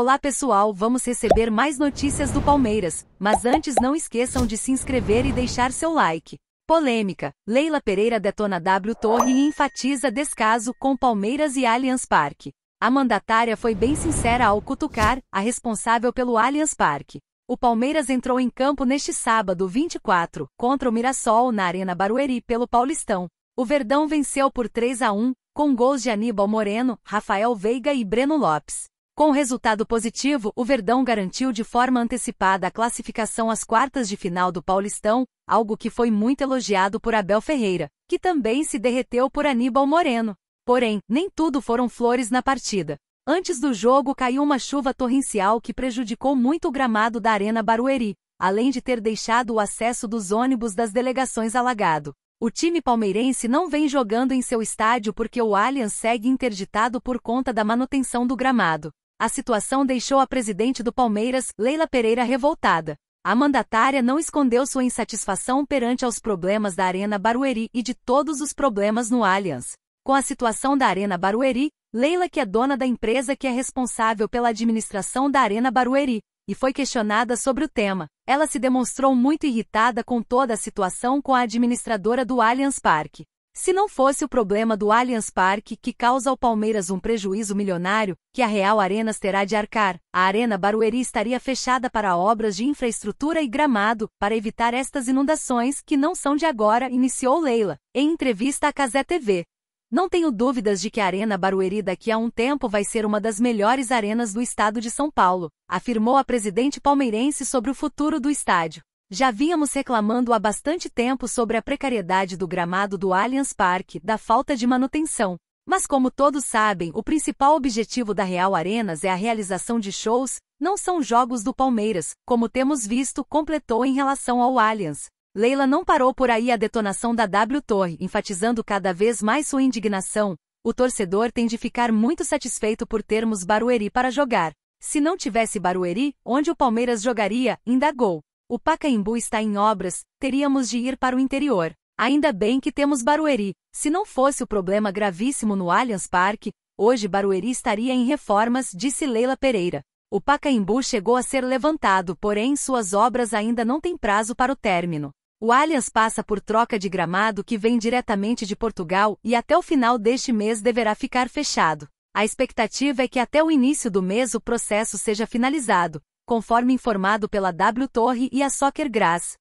Olá pessoal, vamos receber mais notícias do Palmeiras, mas antes não esqueçam de se inscrever e deixar seu like. Polêmica: Leila Pereira detona W Torre e enfatiza descaso com Palmeiras e Allianz Parque. A mandatária foi bem sincera ao cutucar a responsável pelo Allianz Parque. O Palmeiras entrou em campo neste sábado 24 contra o Mirassol na Arena Barueri pelo Paulistão. O Verdão venceu por 3 a 1, com gols de Aníbal Moreno, Rafael Veiga e Breno Lopes. Com resultado positivo, o Verdão garantiu de forma antecipada a classificação às quartas de final do Paulistão, algo que foi muito elogiado por Abel Ferreira, que também se derreteu por Aníbal Moreno. Porém, nem tudo foram flores na partida. Antes do jogo caiu uma chuva torrencial que prejudicou muito o gramado da Arena Barueri, além de ter deixado o acesso dos ônibus das delegações alagado. O time palmeirense não vem jogando em seu estádio porque o Allianz segue interditado por conta da manutenção do gramado. A situação deixou a presidente do Palmeiras, Leila Pereira, revoltada. A mandatária não escondeu sua insatisfação perante aos problemas da Arena Barueri e de todos os problemas no Allianz. Com a situação da Arena Barueri, Leila, que é dona da empresa que é responsável pela administração da Arena Barueri, e foi questionada sobre o tema. Ela se demonstrou muito irritada com toda a situação com a administradora do Allianz Parque. Se não fosse o problema do Allianz Parque que causa ao Palmeiras um prejuízo milionário, que a Real Arenas terá de arcar, a Arena Barueri estaria fechada para obras de infraestrutura e gramado, para evitar estas inundações que não são de agora, iniciou Leila, em entrevista à Casé TV. Não tenho dúvidas de que a Arena Barueri daqui a um tempo vai ser uma das melhores arenas do estado de São Paulo, afirmou a presidente palmeirense sobre o futuro do estádio. Já víamos reclamando há bastante tempo sobre a precariedade do gramado do Allianz Parque, da falta de manutenção. Mas como todos sabem, o principal objetivo da Real Arenas é a realização de shows, não são jogos do Palmeiras, como temos visto, completou em relação ao Allianz. Leila não parou por aí a detonação da W Torre, enfatizando cada vez mais sua indignação. O torcedor tem de ficar muito satisfeito por termos Barueri para jogar. Se não tivesse Barueri, onde o Palmeiras jogaria, indagou. O Pacaembu está em obras, teríamos de ir para o interior. Ainda bem que temos Barueri. Se não fosse o problema gravíssimo no Allianz Parque, hoje Barueri estaria em reformas, disse Leila Pereira. O Pacaembu chegou a ser levantado, porém suas obras ainda não têm prazo para o término. O Allianz passa por troca de gramado que vem diretamente de Portugal e até o final deste mês deverá ficar fechado. A expectativa é que até o início do mês o processo seja finalizado, conforme informado pela W Torre e a Soccer Grass.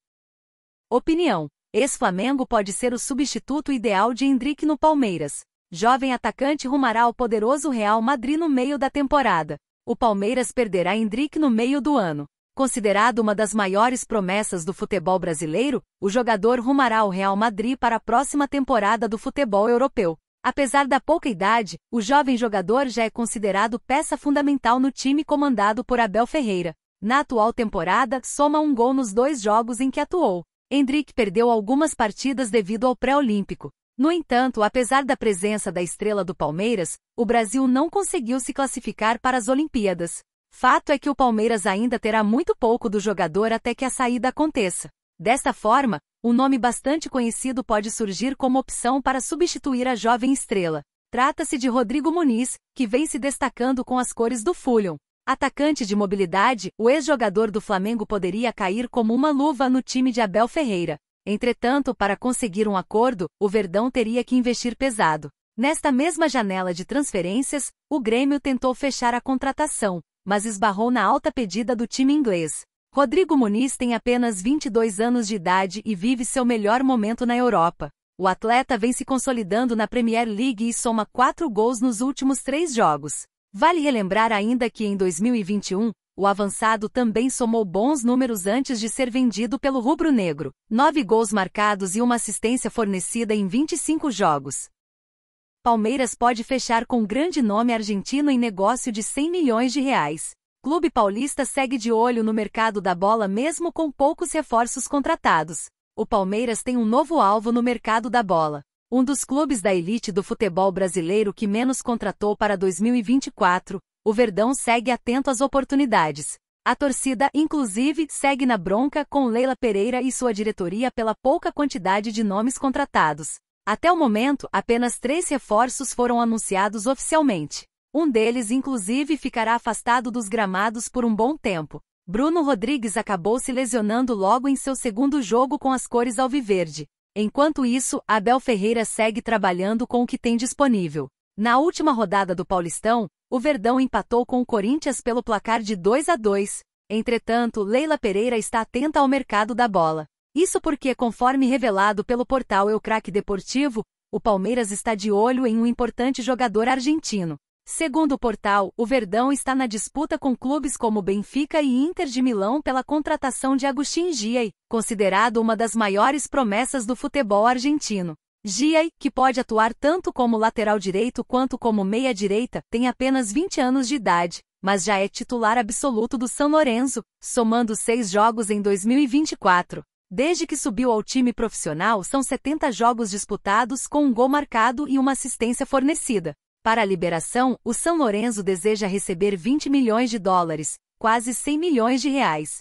Opinião: Ex-Flamengo pode ser o substituto ideal de Hendrick no Palmeiras. Jovem atacante rumará ao poderoso Real Madrid no meio da temporada. O Palmeiras perderá Hendrick no meio do ano. Considerado uma das maiores promessas do futebol brasileiro, o jogador rumará ao Real Madrid para a próxima temporada do futebol europeu. Apesar da pouca idade, o jovem jogador já é considerado peça fundamental no time comandado por Abel Ferreira. Na atual temporada, soma um gol nos dois jogos em que atuou. Hendrick perdeu algumas partidas devido ao pré-olímpico. No entanto, apesar da presença da estrela do Palmeiras, o Brasil não conseguiu se classificar para as Olimpíadas. Fato é que o Palmeiras ainda terá muito pouco do jogador até que a saída aconteça. Desta forma, um nome bastante conhecido pode surgir como opção para substituir a jovem estrela. Trata-se de Rodrigo Muniz, que vem se destacando com as cores do Fulham. Atacante de mobilidade, o ex-jogador do Flamengo poderia cair como uma luva no time de Abel Ferreira. Entretanto, para conseguir um acordo, o Verdão teria que investir pesado. Nesta mesma janela de transferências, o Grêmio tentou fechar a contratação, mas esbarrou na alta pedida do time inglês. Rodrigo Muniz tem apenas 22 anos de idade e vive seu melhor momento na Europa. O atleta vem se consolidando na Premier League e soma quatro gols nos últimos três jogos. Vale relembrar ainda que em 2021, o avançado também somou bons números antes de ser vendido pelo Rubro Negro: nove gols marcados e uma assistência fornecida em 25 jogos. Palmeiras pode fechar com grande nome argentino em negócio de 100 milhões de reais. Clube Paulista segue de olho no mercado da bola mesmo com poucos reforços contratados. O Palmeiras tem um novo alvo no mercado da bola. Um dos clubes da elite do futebol brasileiro que menos contratou para 2024, o Verdão segue atento às oportunidades. A torcida, inclusive, segue na bronca com Leila Pereira e sua diretoria pela pouca quantidade de nomes contratados. Até o momento, apenas três reforços foram anunciados oficialmente. Um deles, inclusive, ficará afastado dos gramados por um bom tempo. Bruno Rodrigues acabou se lesionando logo em seu segundo jogo com as cores alviverde. Enquanto isso, Abel Ferreira segue trabalhando com o que tem disponível. Na última rodada do Paulistão, o Verdão empatou com o Corinthians pelo placar de 2 a 2. Entretanto, Leila Pereira está atenta ao mercado da bola. Isso porque, conforme revelado pelo portal Craque Deportivo, o Palmeiras está de olho em um importante jogador argentino. Segundo o portal, o Verdão está na disputa com clubes como Benfica e Inter de Milão pela contratação de Agustin Giai, considerado uma das maiores promessas do futebol argentino. Giai, que pode atuar tanto como lateral direito quanto como meia direita, tem apenas 20 anos de idade, mas já é titular absoluto do São Lourenço, somando seis jogos em 2024. Desde que subiu ao time profissional, são 70 jogos disputados com um gol marcado e uma assistência fornecida. Para a liberação, o São Lourenço deseja receber 20 milhões de dólares, quase 100 milhões de reais.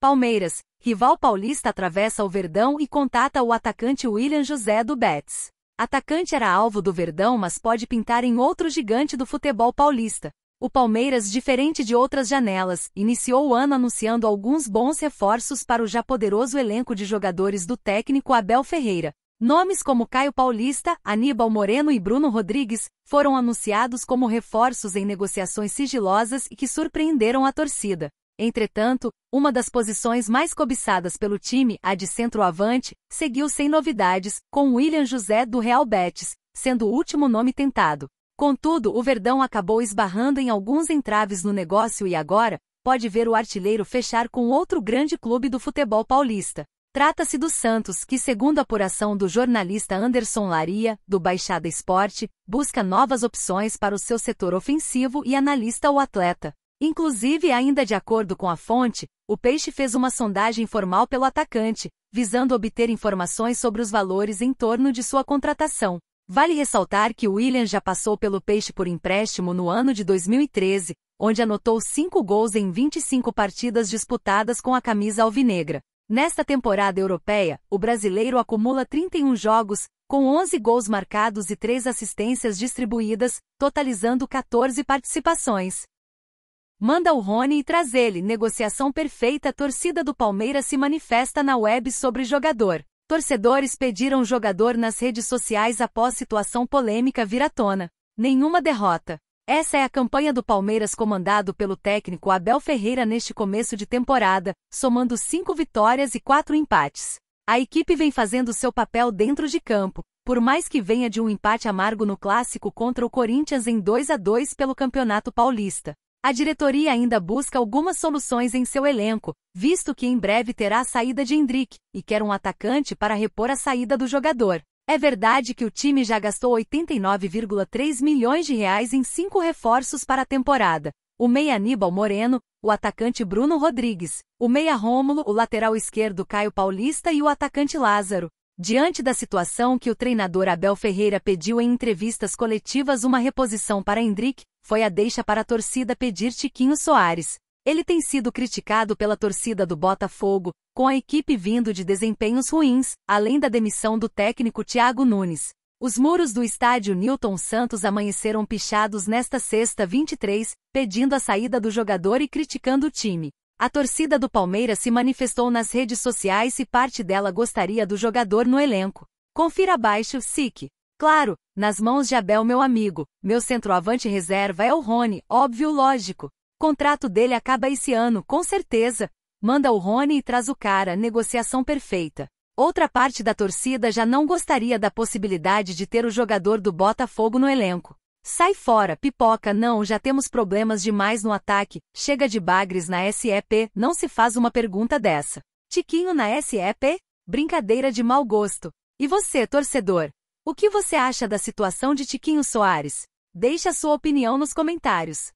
Palmeiras, rival paulista atravessa o Verdão e contata o atacante William José do Betis. Atacante era alvo do Verdão, mas pode pintar em outro gigante do futebol paulista. O Palmeiras, diferente de outras janelas, iniciou o ano anunciando alguns bons reforços para o já poderoso elenco de jogadores do técnico Abel Ferreira. Nomes como Caio Paulista, Aníbal Moreno e Bruno Rodrigues foram anunciados como reforços em negociações sigilosas e que surpreenderam a torcida. Entretanto, uma das posições mais cobiçadas pelo time, a de centroavante, seguiu sem novidades, com William José do Real Betis, sendo o último nome tentado. Contudo, o Verdão acabou esbarrando em alguns entraves no negócio e agora, pode ver o artilheiro fechar com outro grande clube do futebol paulista. Trata-se dos Santos, que, segundo a apuração do jornalista Anderson Laria, do Baixada Esporte, busca novas opções para o seu setor ofensivo e analista o atleta. Inclusive, ainda de acordo com a fonte, o Peixe fez uma sondagem formal pelo atacante, visando obter informações sobre os valores em torno de sua contratação. Vale ressaltar que o William já passou pelo Peixe por empréstimo no ano de 2013, onde anotou 5 gols em 25 partidas disputadas com a camisa alvinegra. Nesta temporada europeia, o brasileiro acumula 31 jogos, com 11 gols marcados e 3 assistências distribuídas, totalizando 14 participações. Manda o Rony e traz ele, negociação perfeita. A torcida do Palmeiras se manifesta na web sobre jogador. Torcedores pediram jogador nas redes sociais após situação polêmica vir à tona. Nenhuma derrota. Essa é a campanha do Palmeiras comandado pelo técnico Abel Ferreira neste começo de temporada, somando cinco vitórias e quatro empates. A equipe vem fazendo seu papel dentro de campo, por mais que venha de um empate amargo no clássico contra o Corinthians em 2 a 2 pelo Campeonato Paulista. A diretoria ainda busca algumas soluções em seu elenco, visto que em breve terá a saída de Hendrick, e quer um atacante para repor a saída do jogador. É verdade que o time já gastou 89,3 milhões de reais em cinco reforços para a temporada. O meia Aníbal Moreno, o atacante Bruno Rodrigues, o meia Rômulo, o lateral esquerdo Caio Paulista e o atacante Lázaro. Diante da situação que o treinador Abel Ferreira pediu em entrevistas coletivas uma reposição para Hendrick, foi a deixa para a torcida pedir Tiquinho Soares. Ele tem sido criticado pela torcida do Botafogo, com a equipe vindo de desempenhos ruins, além da demissão do técnico Thiago Nunes. Os muros do estádio Newton Santos amanheceram pichados nesta sexta 23, pedindo a saída do jogador e criticando o time. A torcida do Palmeiras se manifestou nas redes sociais e parte dela gostaria do jogador no elenco. Confira abaixo, SIC. Claro, nas mãos de Abel, meu amigo, meu centroavante reserva é o Rony, óbvio lógico. Contrato dele acaba esse ano, com certeza. Manda o Rony e traz o cara, negociação perfeita. Outra parte da torcida já não gostaria da possibilidade de ter o jogador do Botafogo no elenco. Sai fora, pipoca, não, já temos problemas demais no ataque, chega de bagres na SEP, não se faz uma pergunta dessa. Tiquinho na SEP? Brincadeira de mau gosto. E você, torcedor? O que você acha da situação de Tiquinho Soares? Deixe a sua opinião nos comentários.